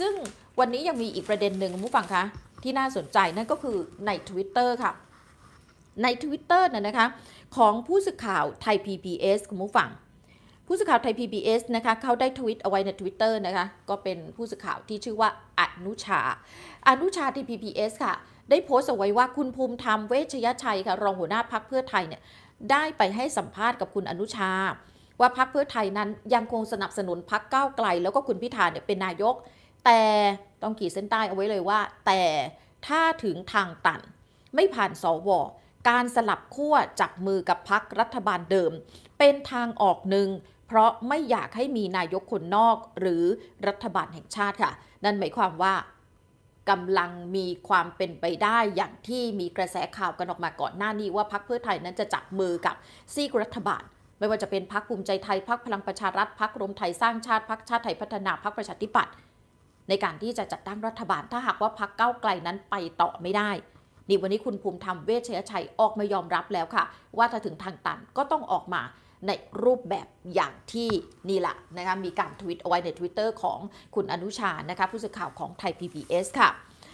ซึ่งวันนี้ยังมีอีกประเด็นหนึ่งคุณผู้ฟังคะที่น่าสนใจนั่นก็คือใน Twitter ค่ะใน Twitter น่ะนะคะของผู้สื่อข่าวไทย PBS คุณผู้ฟังผู้สื่อข่าวไทย PBS นะคะเขาได้ทวิตเอาไว้ใน Twitter นะคะก็เป็นผู้สื่อข่าวที่ชื่อว่าอนุชา อนุชาที PBS ค่ะได้โพสต์เอาไว้ว่าคุณภูมิธรรมเวชยชัยค่ะรองหัวหน้าพักเพื่อไทยเนี่ยได้ไปให้สัมภาษณ์กับคุณอนุชา ว่าพักเพื่อไทยนั้นยังคงสนับสนุนพักก้าวไกล แล้วก็คุณพิธาเนี่ยเป็นนายกแต่ต้องขีดเส้นใต้เอาไว้เลยว่า แต่ถ้าถึงทางตันไม่ผ่านสวการสลับขั้วจับมือกับพักรัฐบาลเดิม เป็นทางออกหนึ่ง เพราะไม่อยากให้มีนายกคนนอกหรือรัฐบาลแห่งชาติค่ะนั่นหมายความว่ากำลังมีความเป็นไปได้อย่างที่มีกระแสข่าวกันออกมาก่อนหน้านี้ว่าพักเพื่อไทยนั้นจะจับมือกับซีกรัฐบาล ไม่ว่าจะเป็นพักภูมิใจไทยพักพลังประชารัฐพักรวมไทยสร้างชาติพักชาติไทยพัฒนาพักประชาธิปัตย์ในการที่จะจัดตั้งรัฐบาลถ้าหากว่าพักเก้าไกลนั้นไปต่อไม่ได้ นี่วันนี้คุณภูมิธรรมเวชเชยชัยออกมายอมรับแล้วค่ะ ว่าถ้าถึงทางตันก็ต้องออกมาในรูปแบบอย่างที่นี่แหละนะคะมีการทวิตเอาไว้ใน Twitter ของคุณอนุชา นะคะผู้สื่อข่าวของไทย PBS ค่ะ